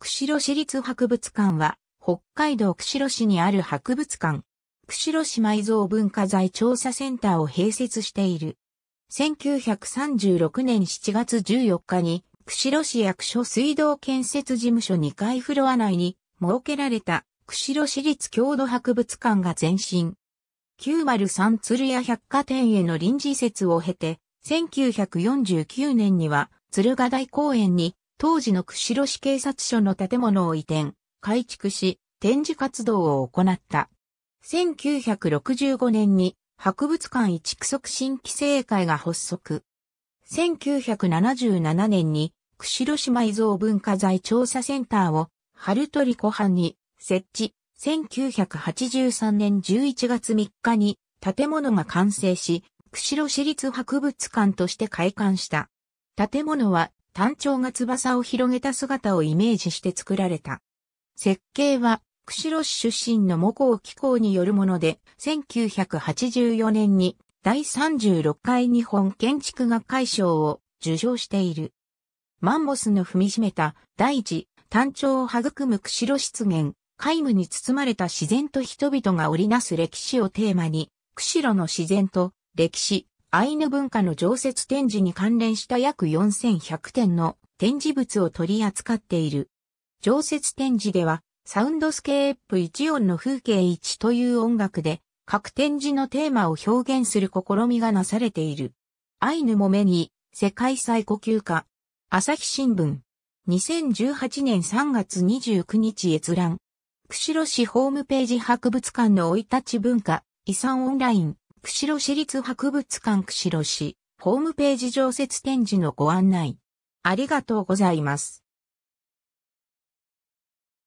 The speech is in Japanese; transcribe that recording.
釧路市立博物館は、北海道釧路市にある博物館、釧路市埋蔵文化財調査センターを併設している。1936年7月14日に、釧路市役所水道建設事務所2階フロア内に設けられた釧路市立郷土博物館が前身。903鶴屋百貨店への臨時移設を経て、1949年には鶴ヶ台公園に当時の釧路市警察署の建物を移転、改築し、展示活動を行った。1965年に博物館一区促進規制会が発足。1977年に釧路市埋蔵文化財調査センターを春鳥湖畔に設置。1983年11月3日に建物が完成し、釧路市立博物館として開館した。建物は単調が翼を広げた姿をイメージして作られた。設計は、釧路市出身の模コ機構によるもので、1984年に第36回日本建築学会賞を受賞している。マンモスの踏みしめた大地、単調を育む釧路湿原、皆無に包まれた自然と人々が織りなす歴史をテーマに、釧路の自然と歴史、アイヌ文化の常設展示に関連した約4100点の展示物を取り扱っている。常設展示では、サウンドスケープ1音の風景1という音楽で、各展示のテーマを表現する試みがなされている。アイヌも目に、世界最古級化。朝日新聞。2018年3月29日閲覧。釧路市ホームページ博物館の老い立ち文化、遺産オンライン。釧路市立博物館釧路市、ホームページ常設展示のご案内。ありがとうございます。